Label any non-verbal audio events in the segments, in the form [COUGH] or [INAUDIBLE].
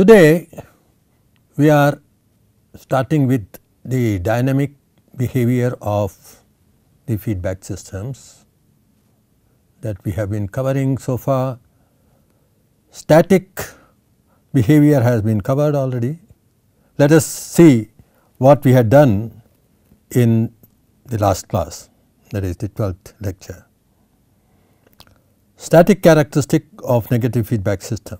Today we are starting with the dynamic behavior of the feedback systems that we have been covering so far. Static behavior has been covered already. Let us see what we had done in the last class that is the 12th lecture. Static characteristic of negative feedback system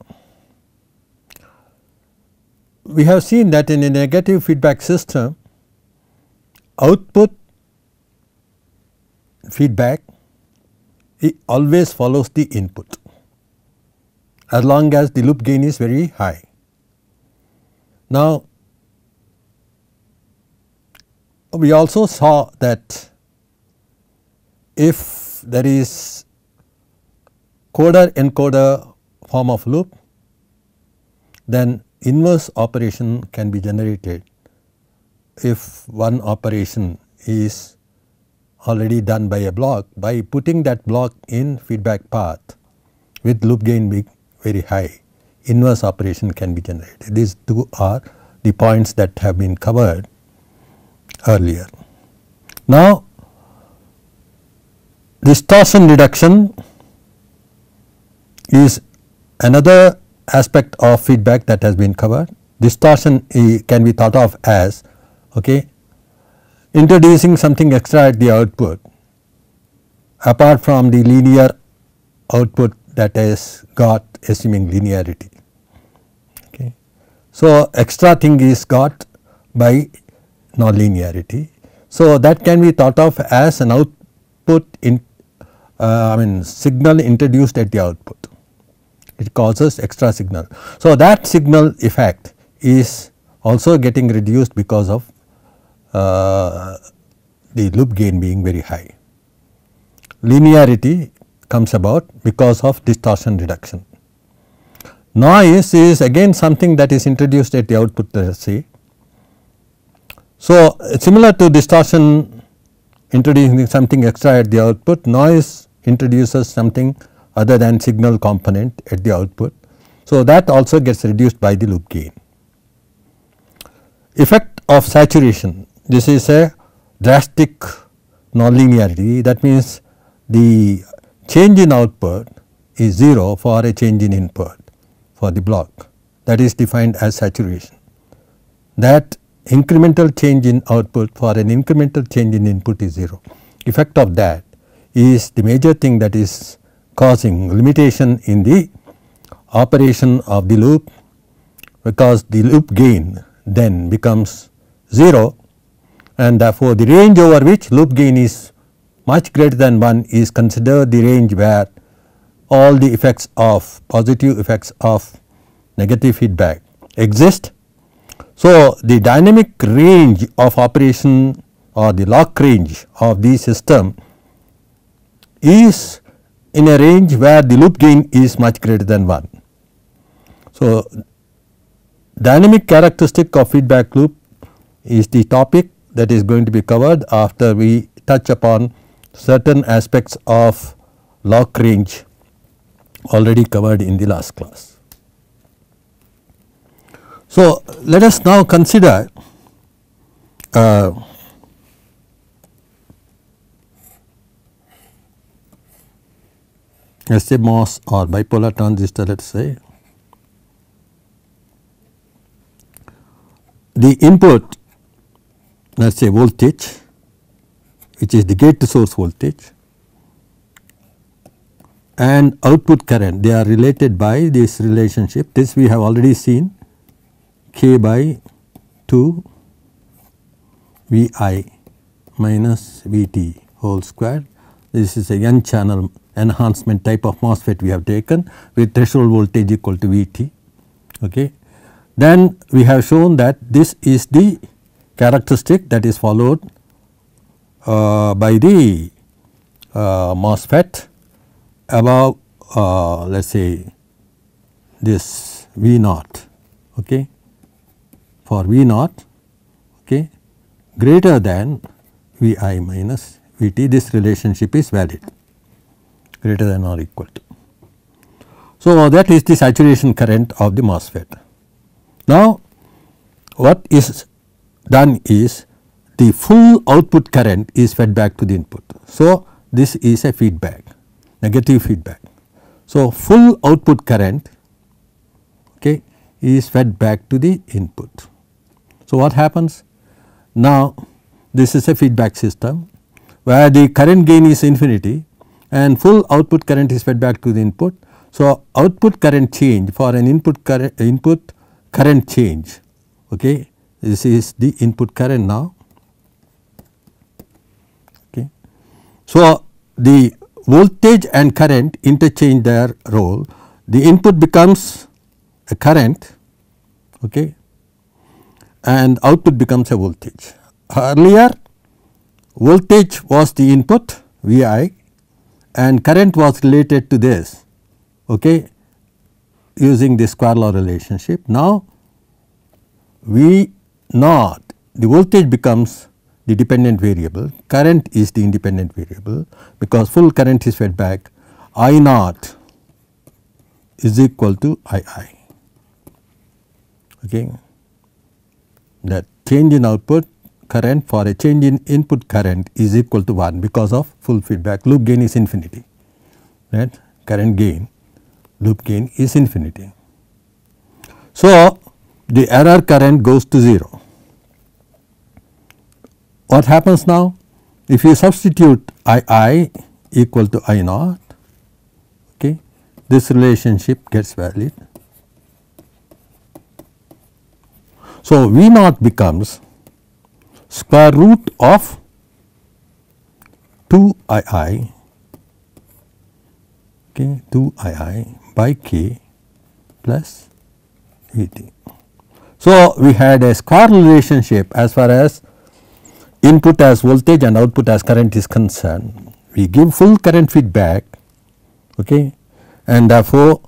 we have seen that in a negative feedback system output feedback it always follows the input as long as the loop gain is very high. Now, we also saw that if there is coder encoder form of loop then inverse operation can be generated if one operation is already done by a block by putting that block in feedback path with loop gain being very high inverse operation can be generated. These two are the points that have been covered earlier. Now distortion reduction is another aspect of feedback that has been covered. Distortion can be thought of as okay, introducing something extra at the output apart from the linear output that is got assuming linearity. Okay. So, extra thing is got by nonlinearity. So, that can be thought of as an output in uh, I mean signal introduced at the output it causes extra signal. So, that signal effect is also getting reduced because of uh, the loop gain being very high. Linearity comes about because of distortion reduction. Noise is again something that is introduced at the output say. So, similar to distortion introducing something extra at the output, noise introduces something other than signal component at the output. So, that also gets reduced by the loop gain. Effect of saturation this is a drastic nonlinearity that means the change in output is 0 for a change in input for the block that is defined as saturation. That incremental change in output for an incremental change in input is 0. Effect of that is the major thing that is causing limitation in the operation of the loop because the loop gain then becomes 0 and therefore, the range over which loop gain is much greater than 1 is considered the range where all the effects of positive effects of negative feedback exist. So, the dynamic range of operation or the lock range of the system is in a range where the loop gain is much greater than 1. So, dynamic characteristic of feedback loop is the topic that is going to be covered after we touch upon certain aspects of lock range already covered in the last class. So, let us now consider uh, say MOS or bipolar transistor let us say, the input let us say voltage which is the gate to source voltage and output current they are related by this relationship this we have already seen k by 2 V i minus V t whole square this is a n channel enhancement type of MOSFET we have taken with threshold voltage equal to VT. Okay. Then we have shown that this is the characteristic that is followed uh, by the uh, MOSFET above uh, let us say this V naught okay, for V naught okay, greater than V i minus V t this relationship is valid greater than or equal to. So, that is the saturation current of the MOSFET. Now, what is done is the full output current is fed back to the input. So, this is a feedback negative feedback. So, full output current okay, is fed back to the input. So, what happens? Now, this is a feedback system where the current gain is infinity, and full output current is fed back to the input. So, output current change for an input current input current change okay this is the input current now okay. So, the voltage and current interchange their role the input becomes a current okay and output becomes a voltage earlier voltage was the input Vi and current was related to this okay, using the square law relationship. Now, V naught the voltage becomes the dependent variable, current is the independent variable because full current is fed back I naught is equal to I I. Okay. That change in output current for a change in input current is equal to 1 because of full feedback loop gain is infinity right current gain loop gain is infinity. So, the error current goes to 0. What happens now? If you substitute I i equal to I naught okay this relationship gets valid. So, V naught becomes square root of 2 i i okay 2 i i by k plus E t. So, we had a square relationship as far as input as voltage and output as current is concerned. We give full current feedback okay, and therefore,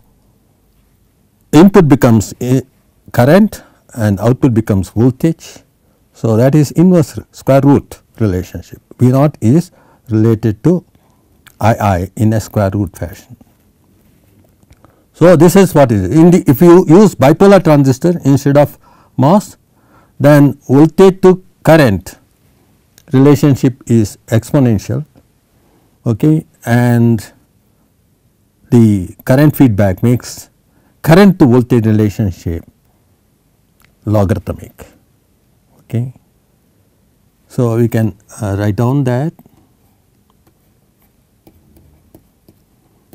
input becomes eh, current and output becomes voltage so, that is inverse square root relationship V naught is related to II in a square root fashion. So, this is what is in the if you use bipolar transistor instead of MOS then voltage to current relationship is exponential okay and the current feedback makes current to voltage relationship logarithmic okay. So, we can uh, write down that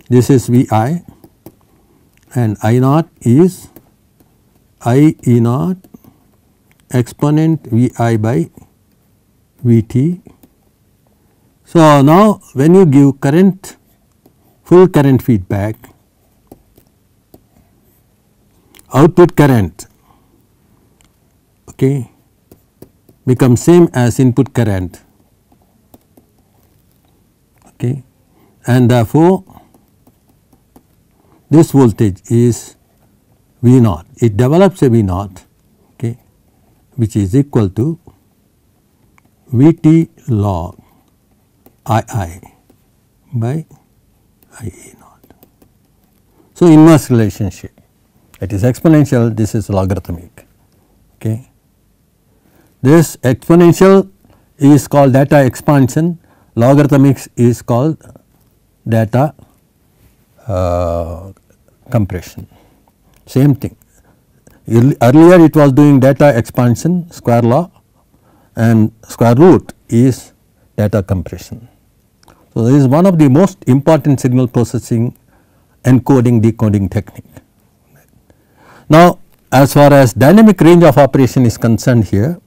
this is V i and I naught is I E naught exponent V i by V t. So, now when you give current full current feedback output current okay becomes same as input current okay and therefore this voltage is V naught it develops a V naught okay which is equal to V t log I i by I A naught. So, inverse relationship it is exponential this is logarithmic okay. This exponential is called data expansion, logarithmics is called data uh, compression. Same thing. Earlier it was doing data expansion square law and square root is data compression. So, this is one of the most important signal processing encoding decoding technique. Now, as far as dynamic range of operation is concerned here,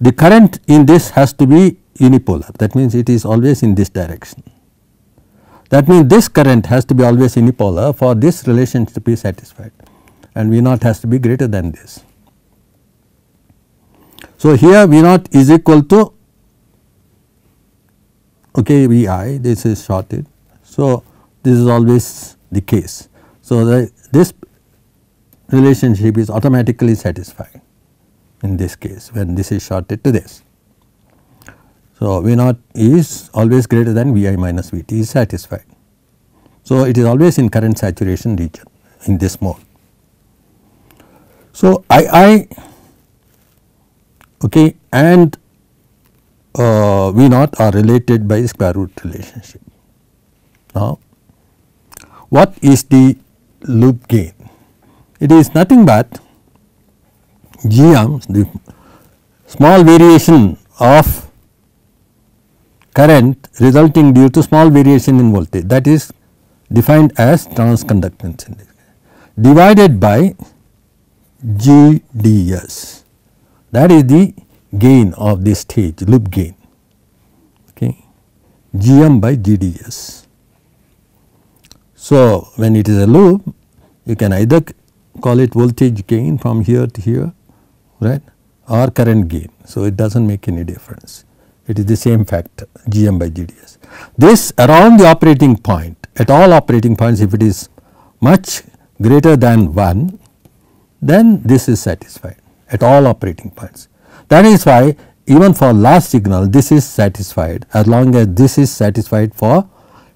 the current in this has to be unipolar that means it is always in this direction. That means this current has to be always unipolar for this relation to be satisfied and V naught has to be greater than this. So, here V naught is equal to okay V i this is shorted. So, this is always the case. So, the, this relationship is automatically satisfied in this case when this is shorted to this. So, V naught is always greater than Vi minus Vt is satisfied. So, it is always in current saturation region in this mode. So, I okay, and uh, V naught are related by square root relationship. Now, what is the loop gain? It is nothing but GMs the small variation of current resulting due to small variation in voltage that is defined as transconductance divided by GDS that is the gain of this stage loop gain okay GM by GDS. So, when it is a loop you can either call it voltage gain from here to here right or current gain. So, it does not make any difference it is the same factor gm by gds. This around the operating point at all operating points if it is much greater than 1 then this is satisfied at all operating points. That is why even for last signal this is satisfied as long as this is satisfied for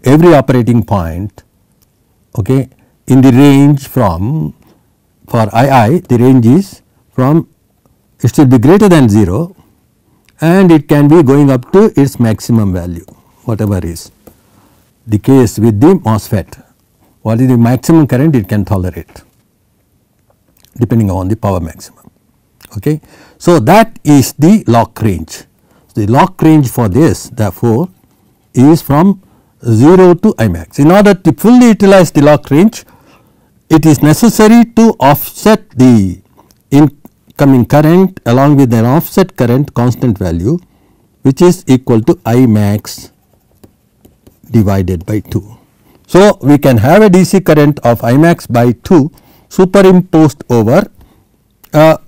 every operating point okay in the range from for ii the range is from it should be greater than 0 and it can be going up to its maximum value whatever is the case with the MOSFET what is the maximum current it can tolerate depending on the power maximum. Okay. So, that is the lock range the lock range for this therefore is from 0 to I max. In order to fully utilize the lock range it is necessary to offset the in coming current along with an offset current constant value which is equal to I max divided by 2. So, we can have a DC current of I max by 2 superimposed over a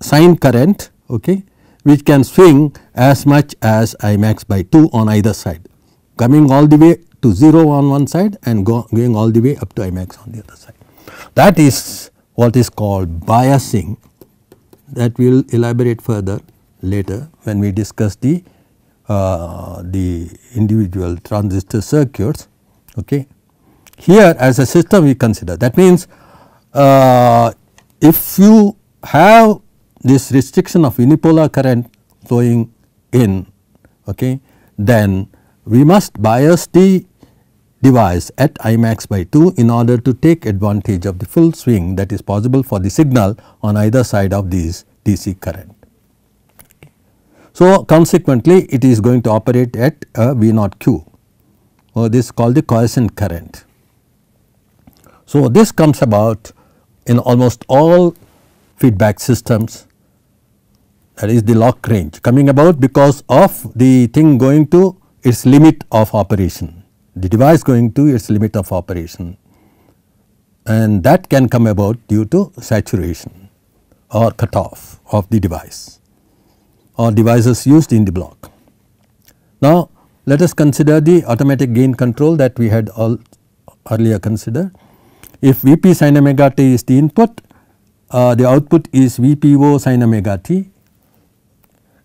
sine current okay, which can swing as much as I max by 2 on either side coming all the way to 0 on one side and go, going all the way up to I max on the other side. That is what is called biasing that we will elaborate further later when we discuss the, uh, the individual transistor circuits. Okay. Here as a system we consider that means uh, if you have this restriction of unipolar current flowing in okay, then we must bias the device at Imax by 2 in order to take advantage of the full swing that is possible for the signal on either side of these DC current. So, consequently it is going to operate at a V naught Q or this is called the quiescent current. So, this comes about in almost all feedback systems that is the lock range coming about because of the thing going to its limit of operation the device going to its limit of operation and that can come about due to saturation or cutoff of the device or devices used in the block. Now, let us consider the automatic gain control that we had all earlier considered. If Vp sin omega t is the input, uh, the output is Vpo sin omega t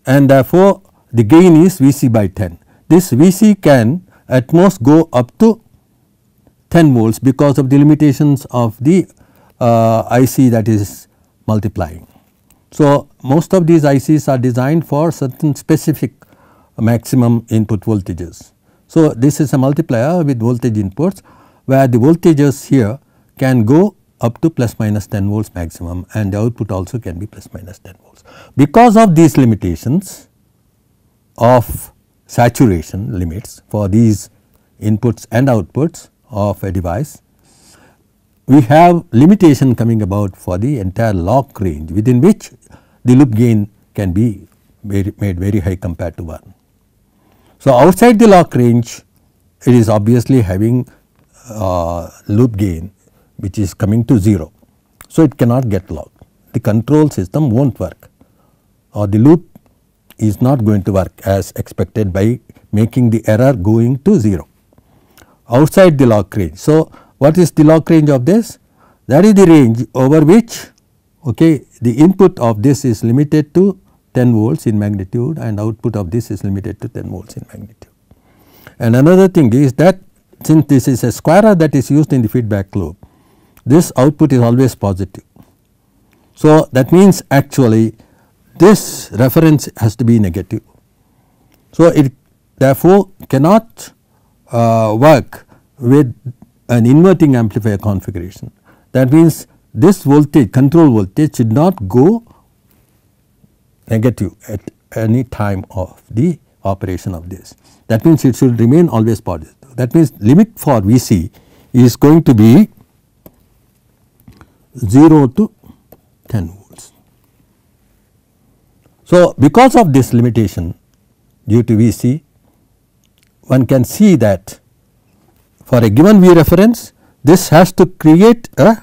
and therefore, the gain is Vc by 10. This Vc can at most go up to 10 volts because of the limitations of the uh, IC that is multiplying. So, most of these ICs are designed for certain specific maximum input voltages. So, this is a multiplier with voltage inputs where the voltages here can go up to plus minus 10 volts maximum and the output also can be plus minus 10 volts. Because of these limitations of saturation limits for these inputs and outputs of a device. We have limitation coming about for the entire lock range within which the loop gain can be very, made very high compared to 1. So, outside the lock range it is obviously having uh, loop gain which is coming to 0. So, it cannot get locked the control system will not work or the loop is not going to work as expected by making the error going to 0 outside the log range. So, what is the log range of this? That is the range over which okay, the input of this is limited to 10 volts in magnitude and output of this is limited to 10 volts in magnitude. And another thing is that since this is a square that is used in the feedback loop, this output is always positive. So, that means actually this reference has to be negative. So, it therefore cannot uh, work with an inverting amplifier configuration. That means, this voltage control voltage should not go negative at any time of the operation of this. That means, it should remain always positive. That means, limit for Vc is going to be 0 to 10 so, because of this limitation due to VC one can see that for a given V reference this has to create a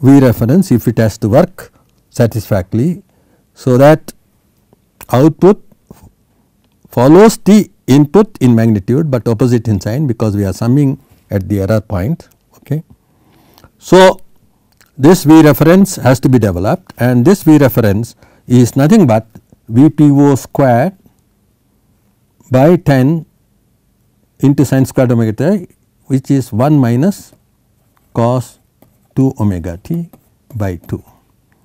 V reference if it has to work satisfactorily. So, that output follows the input in magnitude, but opposite in sign because we are summing at the error point. Okay. So, this V reference has to be developed and this V reference is nothing but VPO square by 10 into sin square omega t which is 1 minus cos 2 omega t by 2.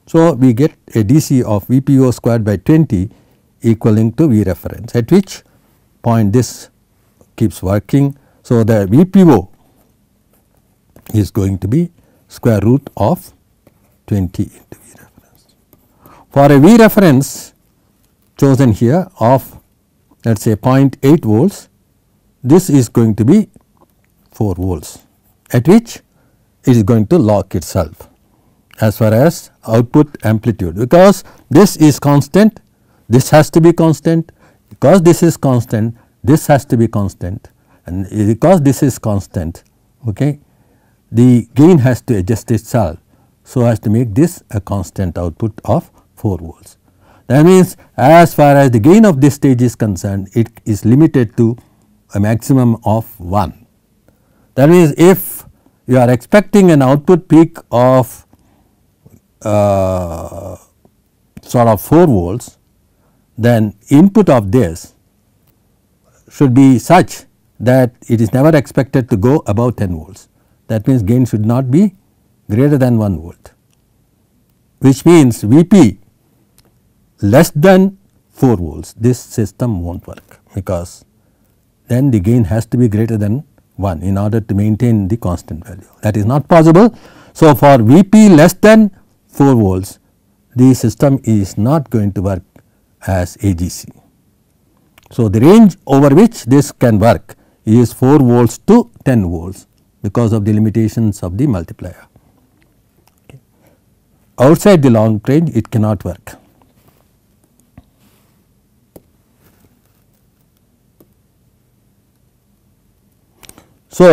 So, we get a DC of VPO squared by 20 equaling to V reference at which point this keeps working. So, the VPO is going to be square root of 20 into V reference. For a V reference chosen here of let us say 0.8 volts, this is going to be 4 volts at which it is going to lock itself as far as output amplitude because this is constant, this has to be constant, because this is constant, this has to be constant and because this is constant, okay, the gain has to adjust itself so as to make this a constant output of 4 volts. That means, as far as the gain of this stage is concerned it is limited to a maximum of 1. That means, if you are expecting an output peak of uh, sort of 4 volts then input of this should be such that it is never expected to go above 10 volts. That means, gain should not be greater than 1 volt which means V p less than 4 volts this system will not work because then the gain has to be greater than 1 in order to maintain the constant value that is not possible. So, for Vp less than 4 volts the system is not going to work as AGC. So, the range over which this can work is 4 volts to 10 volts because of the limitations of the multiplier. Okay. Outside the long range it cannot work. So,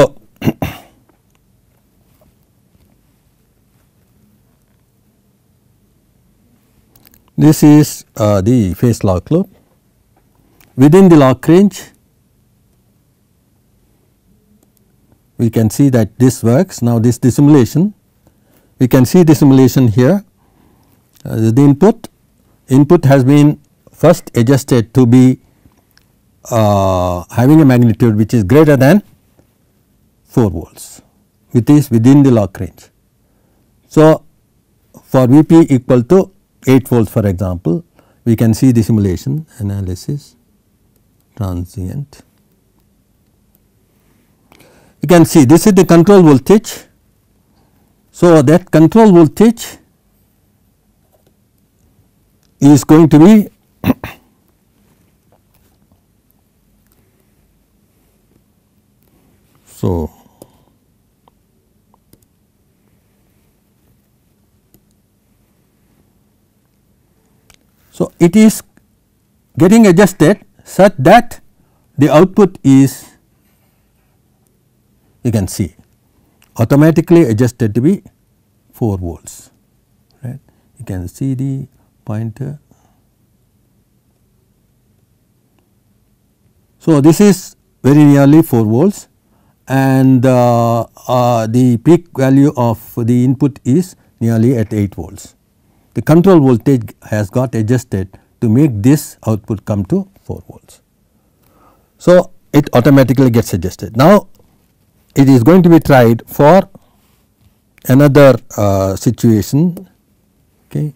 [COUGHS] this is uh, the phase log loop. Within the log range, we can see that this works. Now, this dissimulation, we can see dissimulation here. Uh, the input, input has been first adjusted to be uh, having a magnitude which is greater than 4 volts which is within the lock range. So, for V p equal to 8 volts for example, we can see the simulation analysis transient. You can see this is the control voltage. So, that control voltage is going to be [COUGHS] so So, it is getting adjusted such that the output is you can see automatically adjusted to be 4 volts right. You can see the pointer. So, this is very nearly 4 volts and uh, uh, the peak value of the input is nearly at 8 volts the control voltage has got adjusted to make this output come to 4 volts. So, it automatically gets adjusted. Now, it is going to be tried for another uh, situation okay,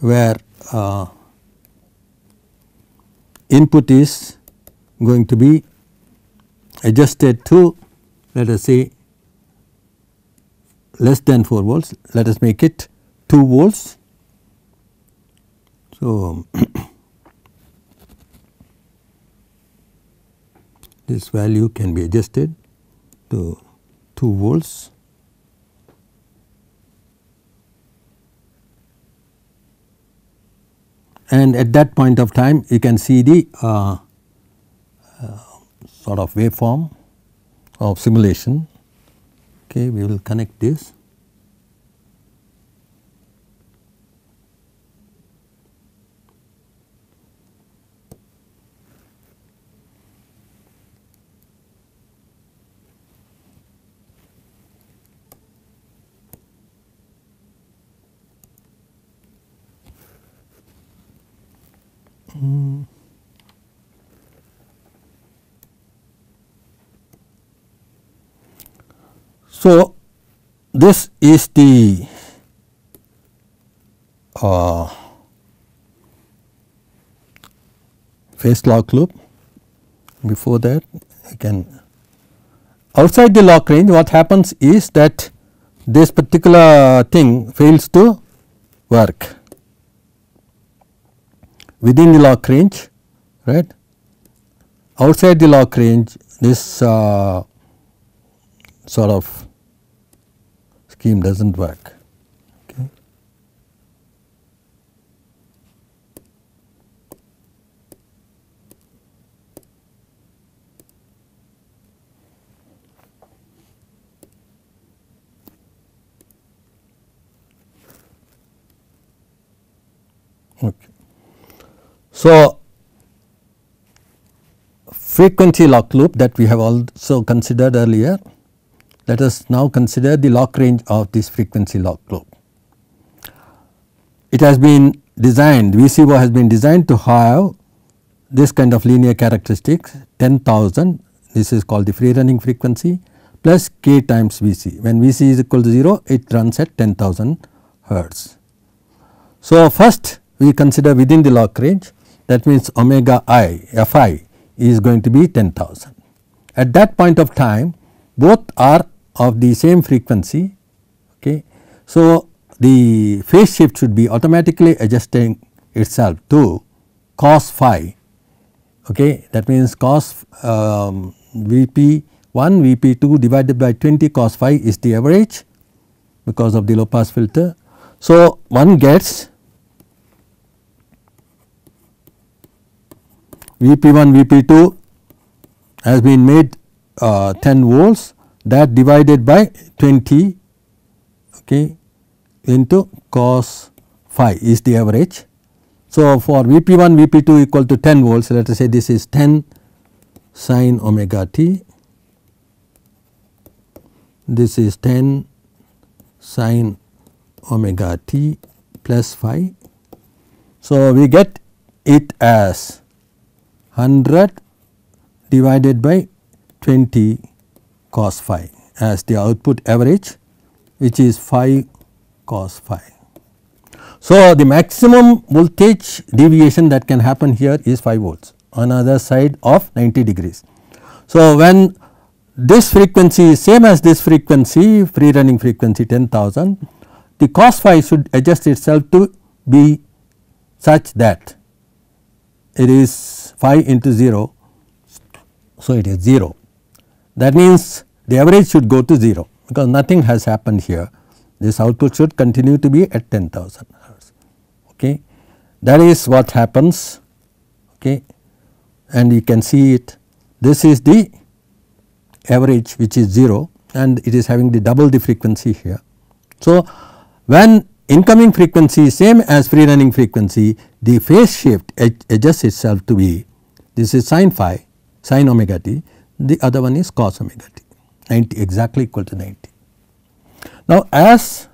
where uh, input is going to be adjusted to let us say less than 4 volts, let us make it 2 volts so, [CLEARS THROAT] this value can be adjusted to 2 volts and at that point of time you can see the uh, uh, sort of waveform of simulation. Okay, we will connect this. Hmm. So, this is the uh, phase lock loop. Before that, you can outside the lock range what happens is that this particular thing fails to work within the lock range right. Outside the lock range this uh, sort of scheme does not work. Okay. okay. So, frequency lock loop that we have also considered earlier, let us now consider the lock range of this frequency lock loop. It has been designed, VCO has been designed to have this kind of linear characteristics 10,000, this is called the free running frequency plus k times Vc. When Vc is equal to 0, it runs at 10,000 hertz. So, first we consider within the lock range that means omega i f i is going to be 10,000. At that point of time both are of the same frequency. Okay. So, the phase shift should be automatically adjusting itself to cos phi okay that means cos um, Vp 1 Vp 2 divided by 20 cos phi is the average because of the low pass filter. So, one gets Vp1 Vp2 has been made uh, 10 volts that divided by 20 okay, into cos phi is the average. So, for Vp1 Vp2 equal to 10 volts let us say this is 10 sine omega t this is 10 sine omega t plus phi. So, we get it as 100 divided by 20 cos phi as the output average which is phi cos phi. So, the maximum voltage deviation that can happen here is 5 volts on other side of 90 degrees. So, when this frequency is same as this frequency free running frequency 10,000 the cos phi should adjust itself to be such that it is phi into 0. So, it is 0 that means the average should go to 0 because nothing has happened here this output should continue to be at 10000 hertz okay that is what happens okay and you can see it this is the average which is 0 and it is having the double the frequency here so when incoming frequency same as free running frequency the phase shift adjusts itself to be this is sine phi sine omega t the other one is cos omega t 90 exactly equal to 90. Now as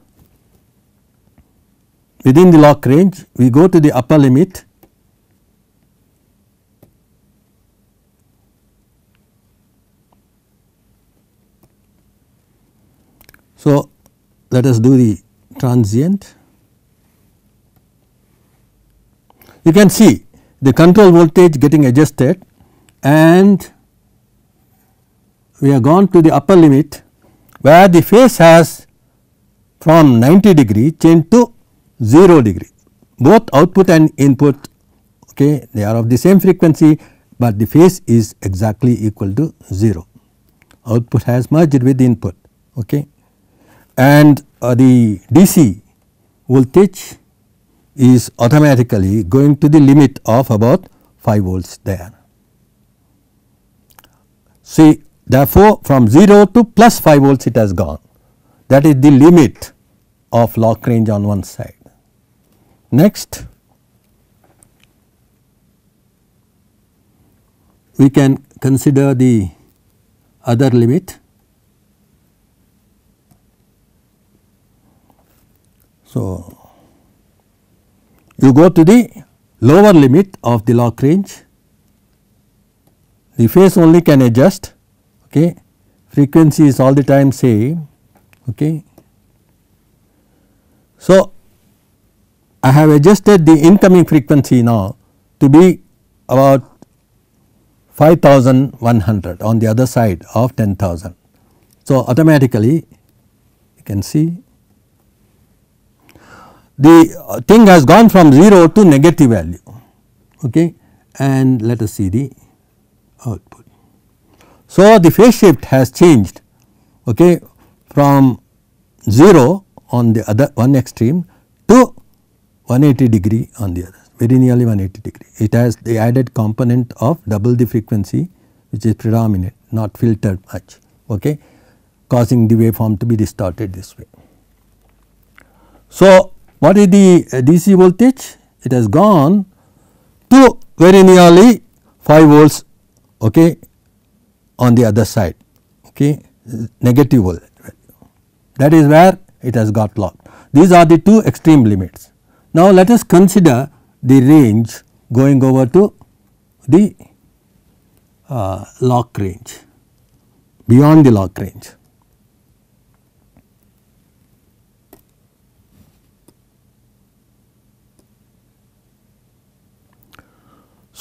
within the lock range we go to the upper limit So, let us do the transient. You can see the control voltage getting adjusted and we have gone to the upper limit where the phase has from 90 degree changed to 0 degree both output and input okay they are of the same frequency but the phase is exactly equal to 0 output has merged with input okay and uh, the DC voltage is automatically going to the limit of about 5 volts there. See therefore, from 0 to plus 5 volts it has gone that is the limit of lock range on one side. Next we can consider the other limit So, you go to the lower limit of the lock range, the phase only can adjust, okay. frequency is all the time same. Okay. So, I have adjusted the incoming frequency now to be about 5100 on the other side of 10,000. So, automatically you can see the thing has gone from 0 to negative value okay and let us see the output. So, the phase shift has changed okay from 0 on the other one extreme to 180 degree on the other very nearly 180 degree. It has the added component of double the frequency which is predominant not filtered much okay causing the waveform to be distorted this way. So, what is the uh, DC voltage? It has gone to very nearly 5 volts okay, on the other side okay, negative volt that is where it has got locked. These are the two extreme limits. Now, let us consider the range going over to the uh, lock range beyond the lock range.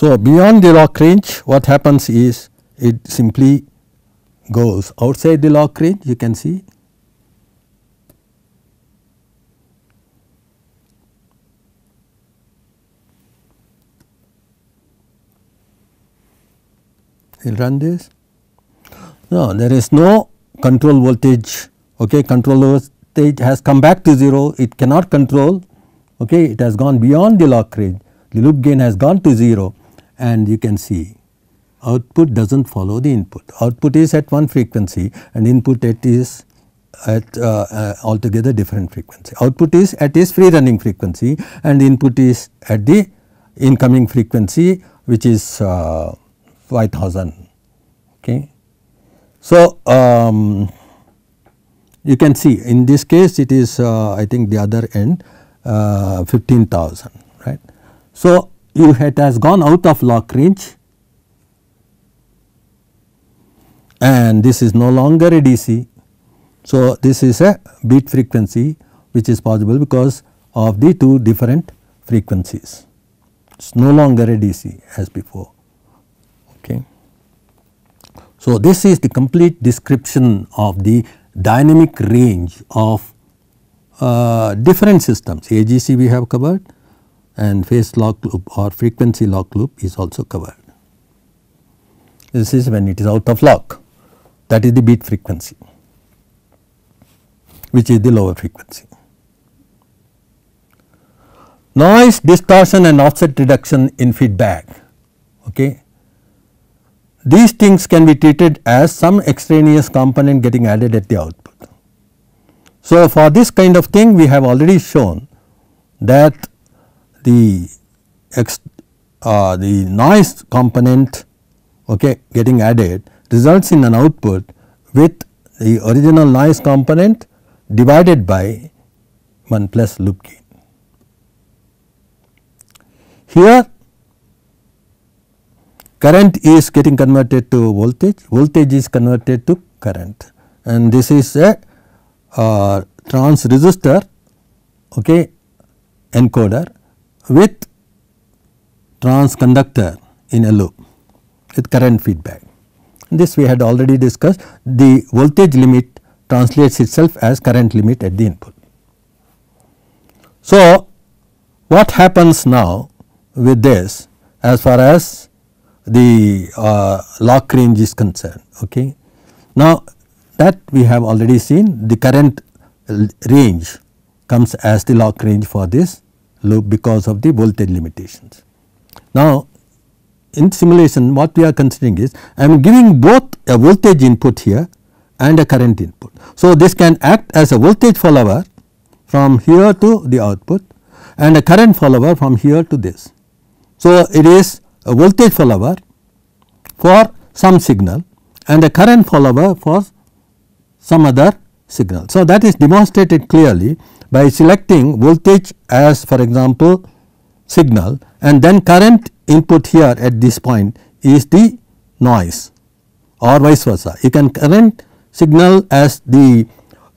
So, beyond the lock range what happens is it simply goes outside the lock range you can see will run this. No, there is no control voltage, okay. control voltage has come back to 0, it cannot control, okay. it has gone beyond the lock range, the loop gain has gone to 0 and you can see output does not follow the input. Output is at one frequency and input at is at uh, uh, altogether different frequency. Output is at its free running frequency and input is at the incoming frequency which is uh, 5000. Okay. So, um, you can see in this case it is uh, I think the other end uh, 15000 right. So, u it has gone out of lock range and this is no longer a DC. So, this is a beat frequency which is possible because of the two different frequencies. It is no longer a DC as before. Okay. So, this is the complete description of the dynamic range of uh, different systems AGC we have covered and phase lock loop or frequency lock loop is also covered. This is when it is out of lock that is the beat frequency which is the lower frequency. Noise distortion and offset reduction in feedback okay. These things can be treated as some extraneous component getting added at the output. So, for this kind of thing we have already shown that the uh, the noise component okay, getting added results in an output with the original noise component divided by 1 plus loop gain. Here current is getting converted to voltage, voltage is converted to current and this is a uh, trans resistor okay, encoder with transconductor in a loop with current feedback. This we had already discussed the voltage limit translates itself as current limit at the input. So, what happens now with this as far as the uh, lock range is concerned. Okay. Now, that we have already seen the current range comes as the lock range for this loop because of the voltage limitations. Now, in simulation what we are considering is I am giving both a voltage input here and a current input. So, this can act as a voltage follower from here to the output and a current follower from here to this. So, it is a voltage follower for some signal and a current follower for some other signal. So, that is demonstrated clearly by selecting voltage as for example signal and then current input here at this point is the noise or vice versa. You can current signal as the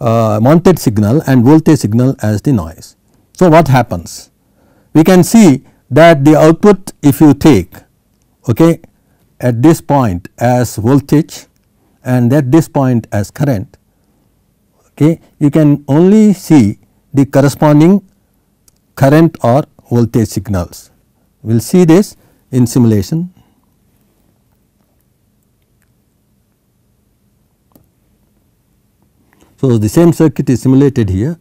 uh, signal and voltage signal as the noise. So, what happens? We can see that the output if you take okay, at this point as voltage and at this point as current okay, you can only see the corresponding current or voltage signals. We will see this in simulation. So, the same circuit is simulated here.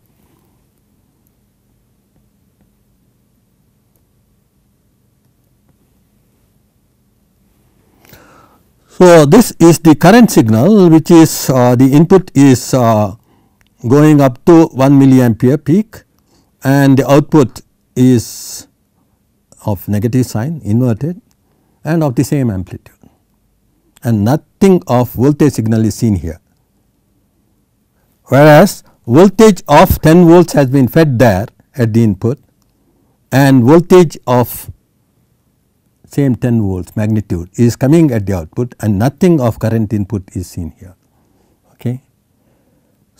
So, this is the current signal which is uh, the input is uh, going up to 1 milliampere peak and the output is of negative sign inverted and of the same amplitude and nothing of voltage signal is seen here. Whereas, voltage of 10 volts has been fed there at the input and voltage of same 10 volts magnitude is coming at the output and nothing of current input is seen here.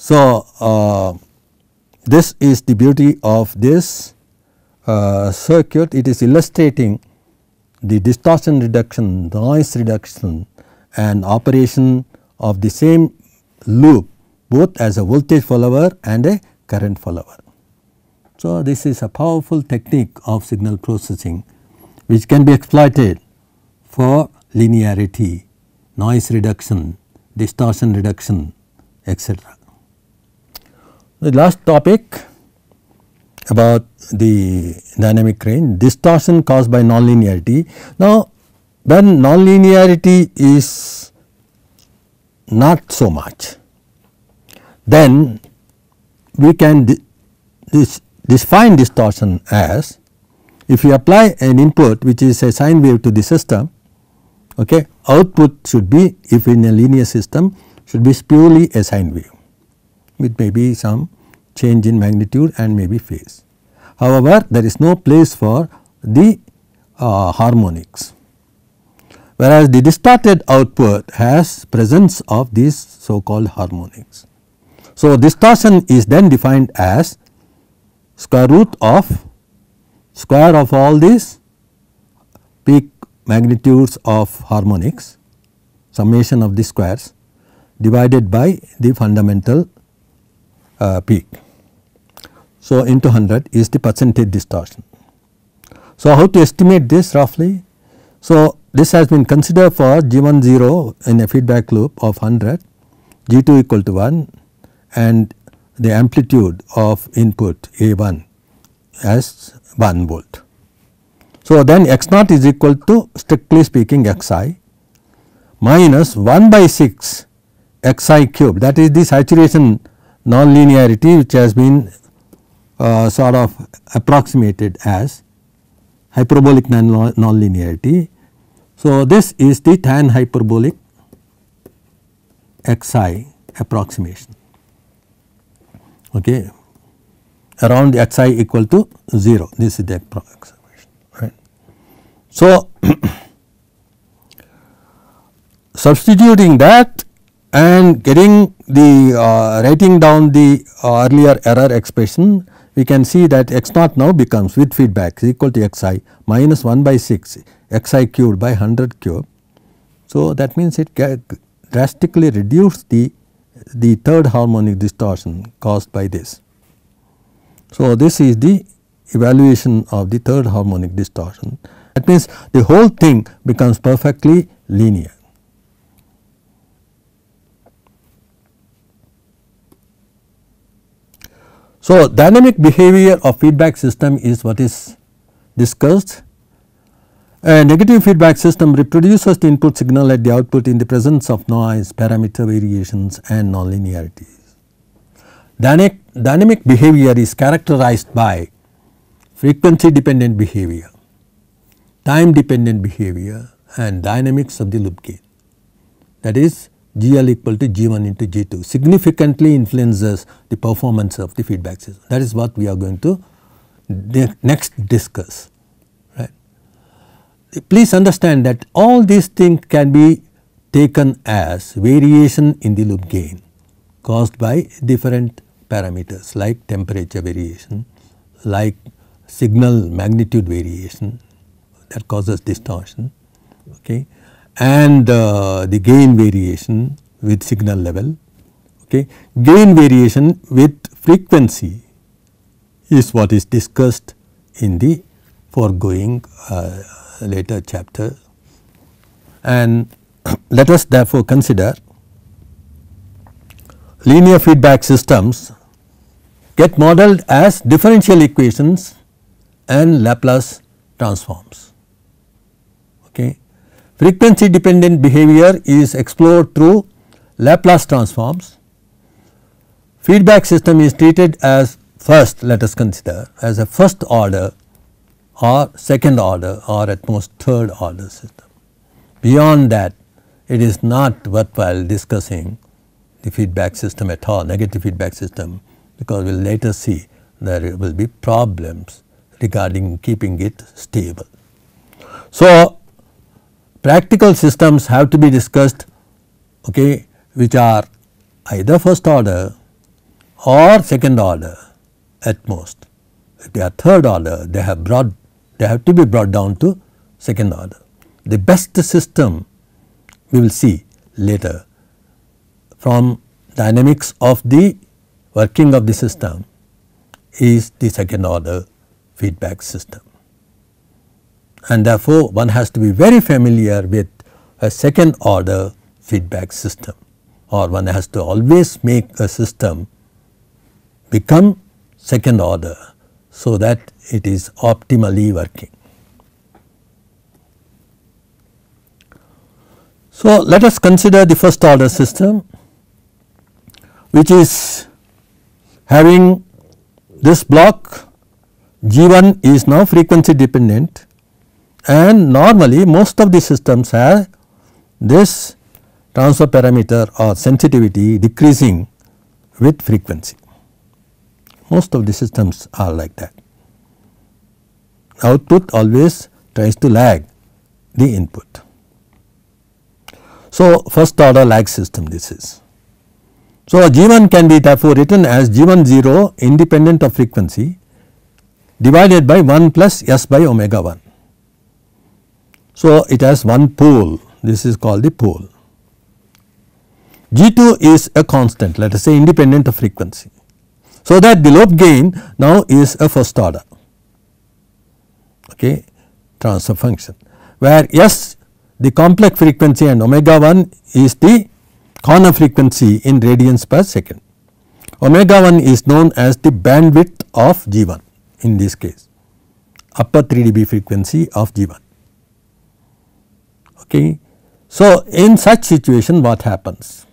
So, uh, this is the beauty of this uh, circuit it is illustrating the distortion reduction, noise reduction and operation of the same loop both as a voltage follower and a current follower. So, this is a powerful technique of signal processing which can be exploited for linearity, noise reduction, distortion reduction etc. The last topic about the dynamic range distortion caused by nonlinearity. Now, when nonlinearity is not so much, then we can this define distortion as if you apply an input which is a sine wave to the system okay output should be if in a linear system should be purely a sine wave with maybe some change in magnitude and maybe phase. However, there is no place for the uh, harmonics whereas the distorted output has presence of these so called harmonics. So, distortion is then defined as square root of square of all these peak magnitudes of harmonics summation of the squares divided by the fundamental uh, peak. So, into 100 is the percentage distortion. So, how to estimate this roughly? So, this has been considered for G1 0 in a feedback loop of 100, G2 equal to 1 and the amplitude of input A1 as 1 volt. So, then x naught is equal to strictly speaking xi minus 1 by 6 xi cube that is the saturation nonlinearity which has been uh, sort of approximated as hyperbolic nonlinearity. So, this is the tan hyperbolic xi approximation okay, around xi equal to 0 this is the approximation right. So, [COUGHS] substituting that and getting the uh, writing down the uh, earlier error expression we can see that x naught now becomes with feedback is equal to xi minus 1 by 6 xi cubed by 100 cube. So, that means it drastically reduced the, the third harmonic distortion caused by this. So, this is the evaluation of the third harmonic distortion that means the whole thing becomes perfectly linear. So, dynamic behavior of feedback system is what is discussed. A negative feedback system reproduces the input signal at the output in the presence of noise, parameter variations and nonlinearities. Dynamic, dynamic behavior is characterized by frequency dependent behavior, time dependent behavior and dynamics of the loop gain that is GL equal to G1 into G2 significantly influences the performance of the feedback system. That is what we are going to next discuss, right. Please understand that all these things can be taken as variation in the loop gain caused by different parameters like temperature variation, like signal magnitude variation that causes distortion, okay and uh, the gain variation with signal level. Okay. Gain variation with frequency is what is discussed in the foregoing uh, later chapter. And [CLEARS THROAT] let us therefore consider linear feedback systems get modeled as differential equations and Laplace transforms. Frequency dependent behavior is explored through Laplace transforms. Feedback system is treated as first let us consider as a first order or second order or at most third order system. Beyond that it is not worthwhile discussing the feedback system at all negative feedback system because we will later see there will be problems regarding keeping it stable. So, practical systems have to be discussed okay, which are either first order or second order at most. If they are third order they have brought they have to be brought down to second order. The best system we will see later from dynamics of the working of the system is the second order feedback system and therefore, one has to be very familiar with a second order feedback system or one has to always make a system become second order so that it is optimally working. So, let us consider the first order system which is having this block G 1 is now frequency dependent and normally most of the systems have this transfer parameter or sensitivity decreasing with frequency. Most of the systems are like that. Output always tries to lag the input. So, first order lag system this is. So, G1 can be therefore written as G1 0 independent of frequency divided by 1 plus S by omega 1. So, it has one pole this is called the pole. G2 is a constant let us say independent of frequency. So, that the loop gain now is a first order okay, transfer function where S the complex frequency and omega 1 is the corner frequency in radians per second. Omega 1 is known as the bandwidth of G1 in this case upper 3 dB frequency of G1. Okay. So, in such situation what happens?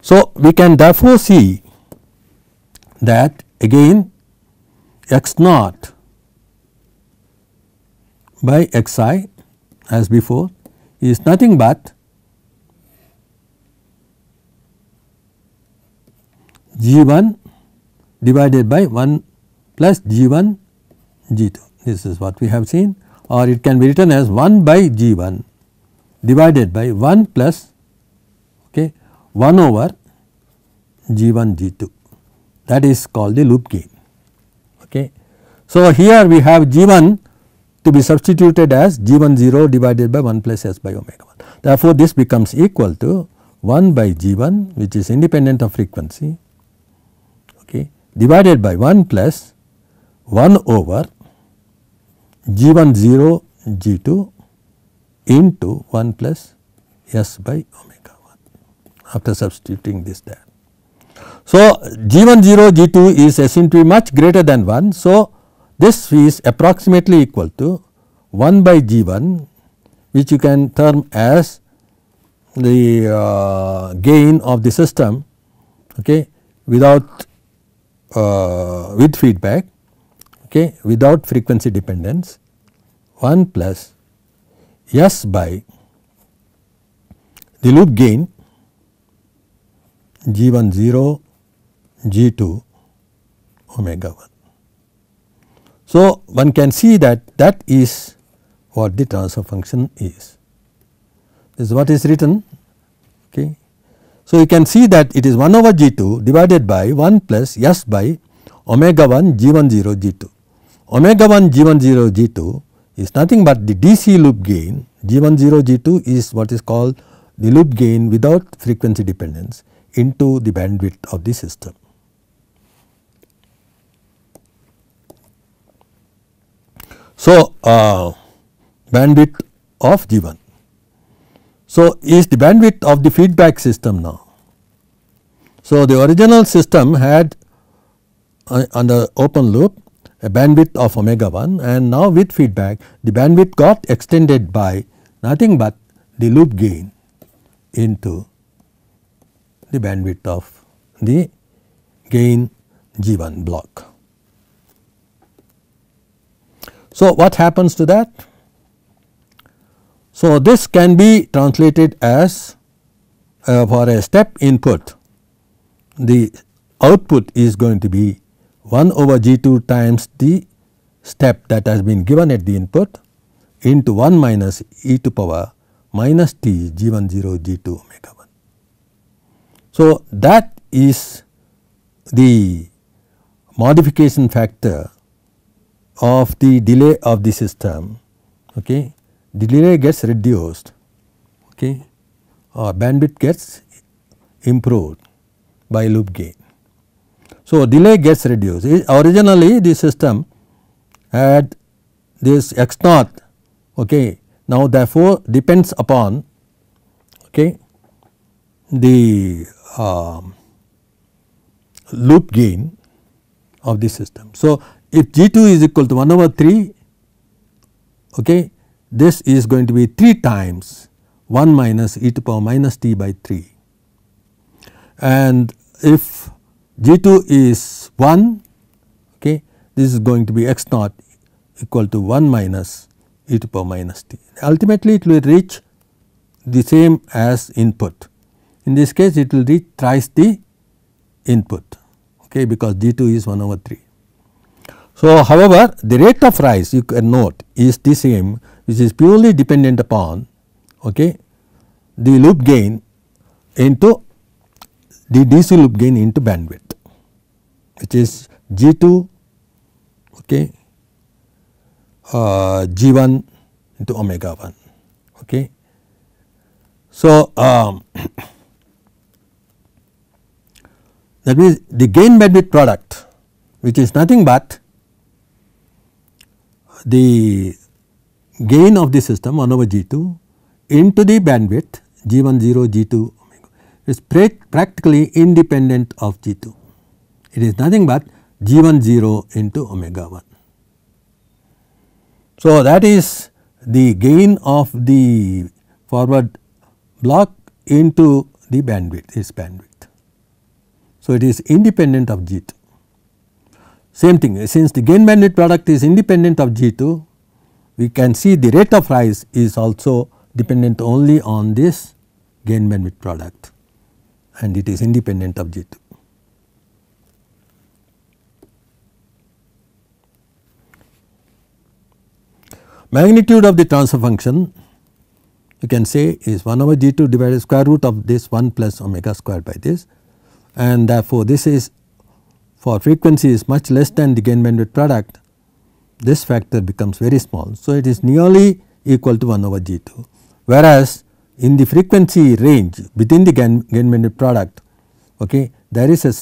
So, we can therefore see that again x naught by x i as before is nothing but g 1 divided by 1 plus g 1 g 2 this is what we have seen or it can be written as 1 by g 1 divided by 1 plus okay, 1 over G1 G2 that is called the loop gain. Okay. So, here we have G1 to be substituted as G1 0 divided by 1 plus S by omega 1. Therefore, this becomes equal to 1 by G1 which is independent of frequency okay, divided by 1 plus 1 over G1 0 G2 into 1 plus s by omega 1 after substituting this there. So, g1 0 g2 is assumed to be much greater than 1. So, this is approximately equal to 1 by g1 which you can term as the uh, gain of the system okay, without uh, with feedback okay, without frequency dependence 1 plus S by the loop gain G 1 0 G 2 omega 1. So, one can see that that is what the transfer function is. This is what is written. Okay. So, you can see that it is 1 over G 2 divided by 1 plus S by omega 1 G 1 0 G 2. Omega 1 G 1 0 G 2 is nothing but the DC loop gain G1 0 G2 is what is called the loop gain without frequency dependence into the bandwidth of the system. So, uh, bandwidth of G1. So, is the bandwidth of the feedback system now. So, the original system had uh, on the open loop a bandwidth of omega 1 and now with feedback the bandwidth got extended by nothing but the loop gain into the bandwidth of the gain G 1 block. So, what happens to that? So, this can be translated as uh, for a step input the output is going to be 1 over g 2 times the step that has been given at the input into 1 minus e to power minus t g 1 0 g 2 omega 1. So, that is the modification factor of the delay of the system okay the delay gets reduced okay or bandwidth gets improved by loop gain so, delay gets reduced. Originally the system had this x naught okay. now therefore depends upon okay, the uh, loop gain of the system. So, if G 2 is equal to 1 over 3 okay, this is going to be 3 times 1 minus e to power minus t by 3 and if G2 is 1 okay this is going to be x naught equal to 1 minus e to power minus t. Ultimately it will reach the same as input. In this case it will reach thrice the input okay because G2 is 1 over 3. So, however, the rate of rise you can note is the same which is purely dependent upon okay, the loop gain into the DC loop gain into bandwidth which is G2 okay, uh, G1 into omega 1. Okay. So, um, [COUGHS] that means the gain bandwidth product which is nothing but the gain of the system 1 over G2 into the bandwidth G1 0 G2 it is practically independent of G2 it is nothing but g1 0 into omega 1. So, that is the gain of the forward block into the bandwidth is bandwidth. So, it is independent of G2. Same thing since the gain bandwidth product is independent of G2 we can see the rate of rise is also dependent only on this gain bandwidth product and it is independent of G2. Magnitude of the transfer function you can say is 1 over g 2 divided square root of this 1 plus omega square by this and therefore, this is for frequency is much less than the gain bandwidth product this factor becomes very small. So, it is nearly equal to 1 over g 2 whereas, in the frequency range within the gain, gain bandwidth product okay, there is a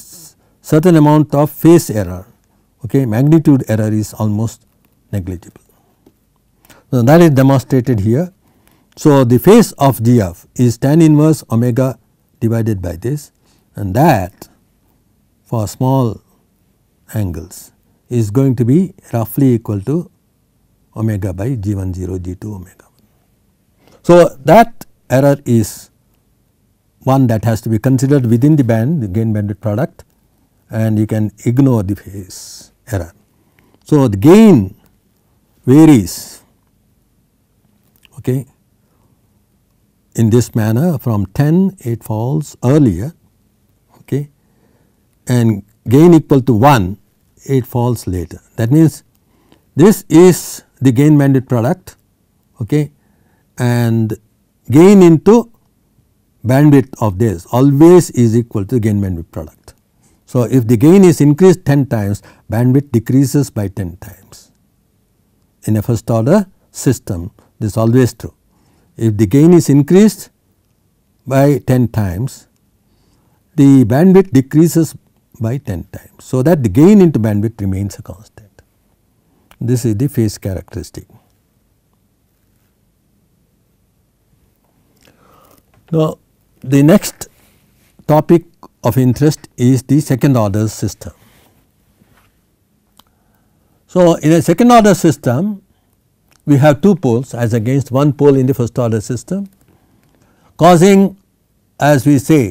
certain amount of phase error okay, magnitude error is almost negligible. So, that is demonstrated here. So, the phase of GF is tan inverse omega divided by this and that for small angles is going to be roughly equal to omega by G1 0 G2 omega. So, that error is one that has to be considered within the band the gain bandwidth product and you can ignore the phase error. So, the gain varies okay. In this manner from 10 it falls earlier okay and gain equal to 1 it falls later. That means this is the gain bandit product okay and gain into bandwidth of this always is equal to gain bandwidth product. So, if the gain is increased 10 times bandwidth decreases by 10 times in a first order system this is always true. If the gain is increased by 10 times, the bandwidth decreases by 10 times. So, that the gain into bandwidth remains a constant. This is the phase characteristic. Now, the next topic of interest is the second order system. So, in a second order system we have 2 poles as against 1 pole in the first order system causing as we say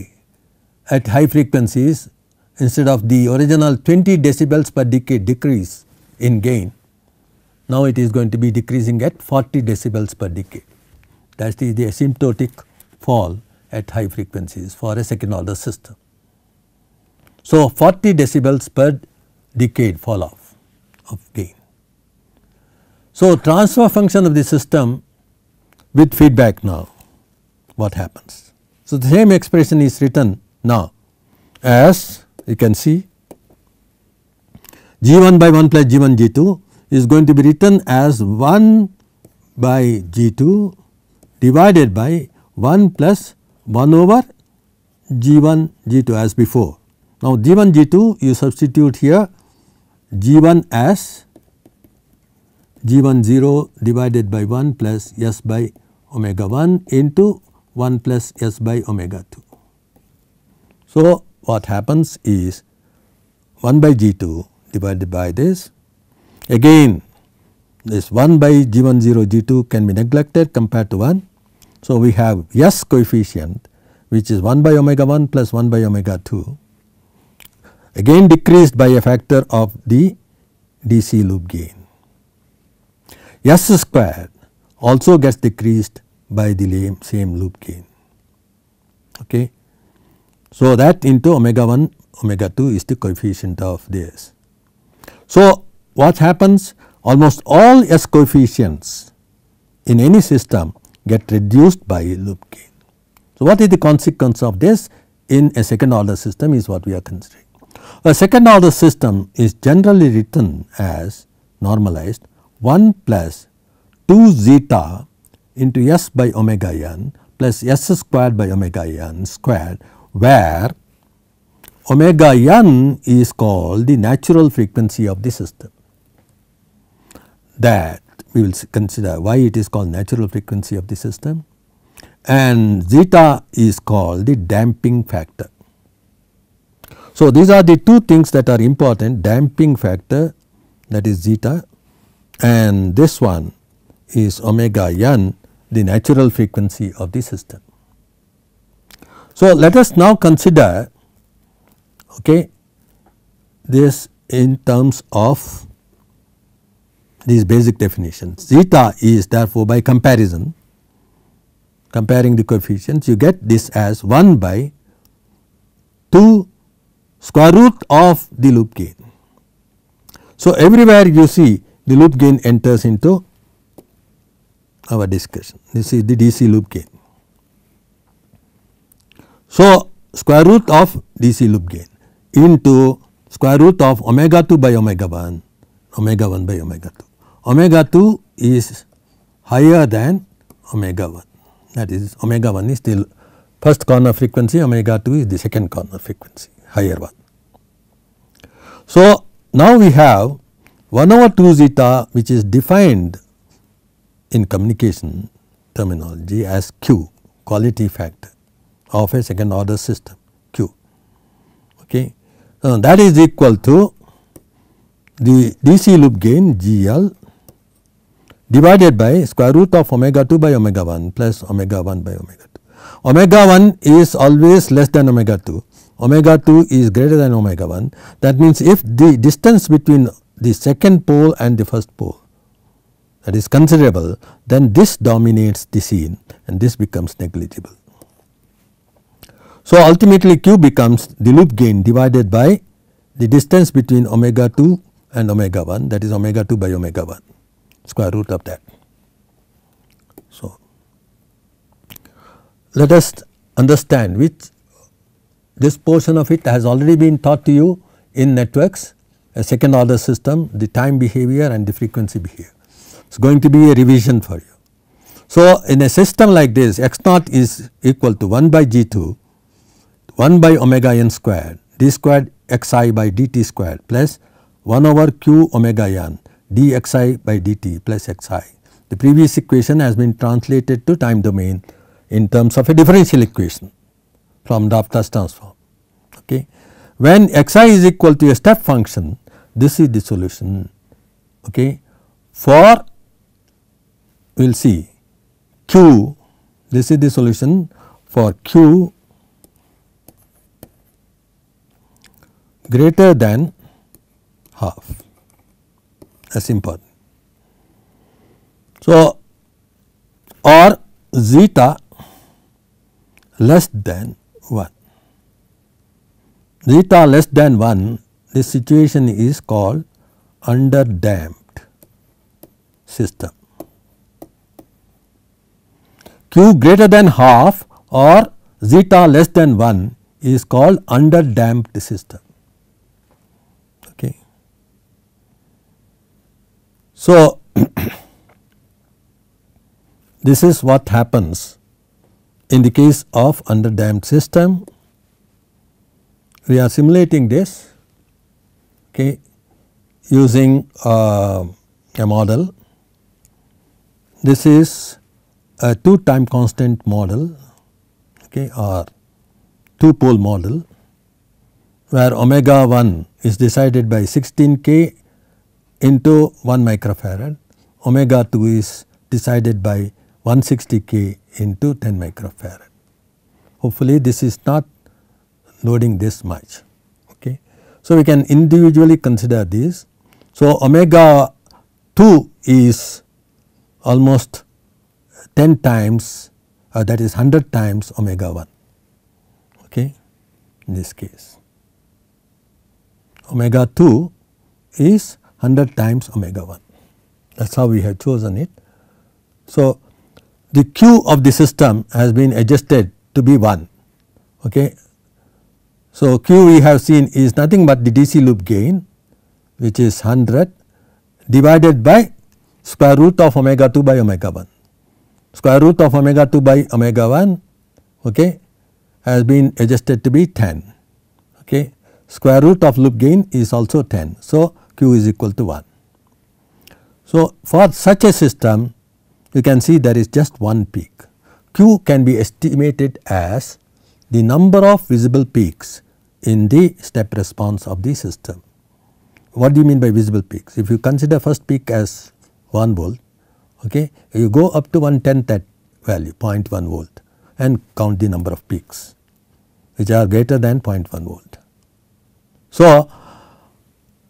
at high frequencies instead of the original 20 decibels per decade decrease in gain now it is going to be decreasing at 40 decibels per decade that is the asymptotic fall at high frequencies for a second order system. So, 40 decibels per decade fall off of gain. So, transfer function of the system with feedback now what happens. So, the same expression is written now as you can see g 1 by 1 plus g 1 g 2 is going to be written as 1 by g 2 divided by 1 plus 1 over g 1 g 2 as before. Now, g 1 g 2 you substitute here g 1 as G1 0 divided by 1 plus S by omega 1 into 1 plus S by omega 2. So, what happens is 1 by G2 divided by this again this 1 by G1 0 G2 can be neglected compared to 1. So, we have S coefficient which is 1 by omega 1 plus 1 by omega 2 again decreased by a factor of the DC loop gain. S square also gets decreased by the same loop gain. Okay. So, that into omega 1 omega 2 is the coefficient of this. So, what happens almost all S coefficients in any system get reduced by loop gain. So, what is the consequence of this in a second order system is what we are considering. A second order system is generally written as normalized 1 plus 2 zeta into s by omega n plus s squared by omega n squared where omega n is called the natural frequency of the system. That we will consider why it is called natural frequency of the system and zeta is called the damping factor. So, these are the two things that are important damping factor that is zeta and this one is omega n the natural frequency of the system. So, let us now consider okay, this in terms of these basic definitions. Zeta is therefore by comparison comparing the coefficients you get this as 1 by 2 square root of the loop gain. So, everywhere you see the loop gain enters into our discussion. This is the DC loop gain. So, square root of DC loop gain into square root of omega 2 by omega 1, omega 1 by omega 2. Omega 2 is higher than omega 1 that is omega 1 is still first corner frequency, omega 2 is the second corner frequency higher one. So, now we have 1 over 2 zeta which is defined in communication terminology as Q quality factor of a second order system Q. Okay. So, that is equal to the DC loop gain GL divided by square root of omega 2 by omega 1 plus omega 1 by omega 2. Omega 1 is always less than omega 2, omega 2 is greater than omega 1 that means if the distance between the second pole and the first pole that is considerable then this dominates the scene and this becomes negligible. So, ultimately q becomes the loop gain divided by the distance between omega 2 and omega 1 that is omega 2 by omega 1 square root of that. So, let us understand which this portion of it has already been taught to you in networks a second order system, the time behavior and the frequency behavior. It is going to be a revision for you. So, in a system like this x naught is equal to 1 by g2 1 by omega n squared d squared xi by dt squared plus 1 over q omega n dxi by dt plus xi. The previous equation has been translated to time domain in terms of a differential equation from Dapta's transform. Okay. When xi is equal to a step function this is the solution okay. for we will see Q this is the solution for Q greater than half as important. So, or zeta less than 1 zeta less than 1 this situation is called under damped system. Q greater than half or zeta less than 1 is called under damped system. Okay. So, [COUGHS] this is what happens in the case of under damped system. We are simulating this okay, using uh, a model. This is a two time constant model okay, or two pole model where omega 1 is decided by 16 k into 1 microfarad, omega 2 is decided by 160 k into 10 microfarad. Hopefully, this is not loading this much. So, we can individually consider these. So, omega 2 is almost 10 times uh, that is 100 times omega 1 okay, in this case. Omega 2 is 100 times omega 1 that is how we have chosen it. So, the Q of the system has been adjusted to be 1 okay, so, Q we have seen is nothing but the DC loop gain which is 100 divided by square root of omega 2 by omega 1. Square root of omega 2 by omega 1 okay, has been adjusted to be 10. Okay. Square root of loop gain is also 10. So, Q is equal to 1. So, for such a system you can see there is just one peak. Q can be estimated as the number of visible peaks in the step response of the system. What do you mean by visible peaks? If you consider first peak as 1 volt, okay, you go up to 1 tenth that value 0.1 volt and count the number of peaks which are greater than 0.1 volt. So,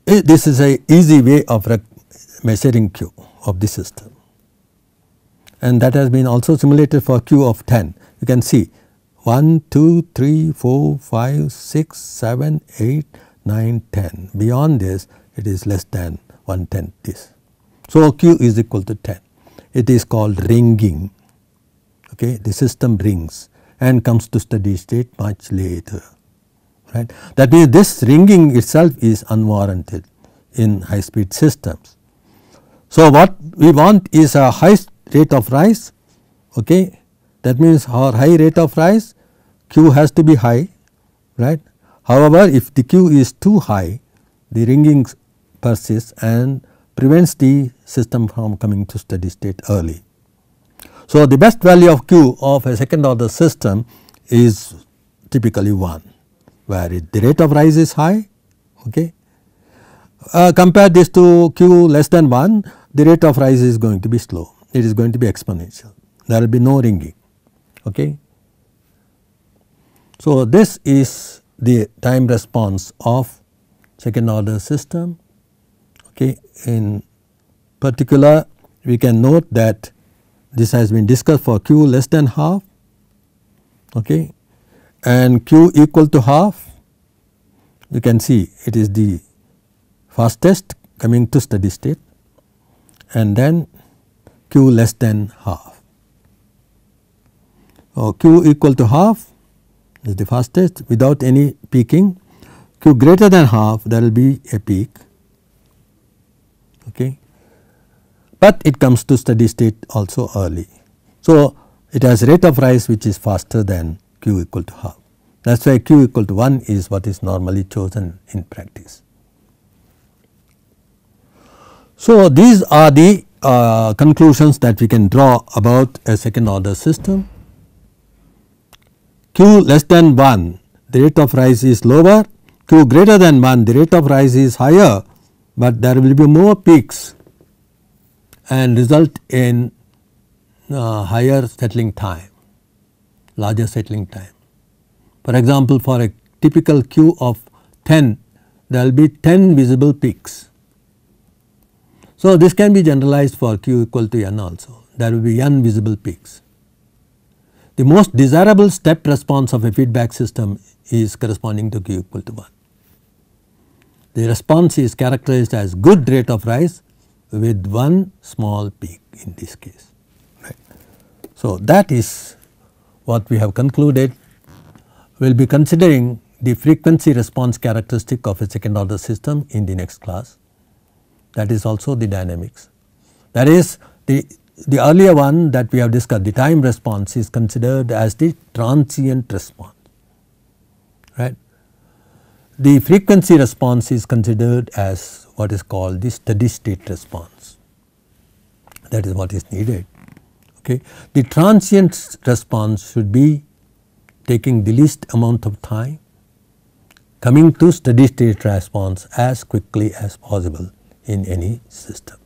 eh, this is a easy way of measuring Q of the system and that has been also simulated for Q of 10. You can see 1, 2, 3, 4, 5, 6, 7, 8, 9, 10. Beyond this it is less than 1 tenth this. So, Q is equal to 10. It is called ringing. Okay, the system rings and comes to steady state much later. Right? That means this ringing itself is unwarranted in high speed systems. So, what we want is a high rate of rise okay, that means our high rate of rise Q has to be high right. However, if the Q is too high the ringing persists and prevents the system from coming to steady state early. So, the best value of Q of a second order system is typically 1 where it, the rate of rise is high okay. Uh, compare this to Q less than 1 the rate of rise is going to be slow it is going to be exponential there will be no ringing. Okay. So, this is the time response of second order system. Okay. In particular, we can note that this has been discussed for q less than half okay, and q equal to half you can see it is the fastest coming to steady state and then q less than half or uh, q equal to half is the fastest without any peaking, q greater than half there will be a peak okay, but it comes to steady state also early. So, it has rate of rise which is faster than q equal to half that is why q equal to 1 is what is normally chosen in practice. So, these are the uh, conclusions that we can draw about a second order system. Q less than 1 the rate of rise is lower, Q greater than 1 the rate of rise is higher, but there will be more peaks and result in uh, higher settling time, larger settling time. For example, for a typical Q of 10 there will be 10 visible peaks. So, this can be generalized for Q equal to n also there will be n visible peaks. The most desirable step response of a feedback system is corresponding to q equal to 1. The response is characterized as good rate of rise with one small peak in this case. Right. So, that is what we have concluded. We will be considering the frequency response characteristic of a second order system in the next class that is also the dynamics. That is the the earlier one that we have discussed the time response is considered as the transient response right. The frequency response is considered as what is called the steady state response that is what is needed okay. The transient response should be taking the least amount of time coming to steady state response as quickly as possible in any system.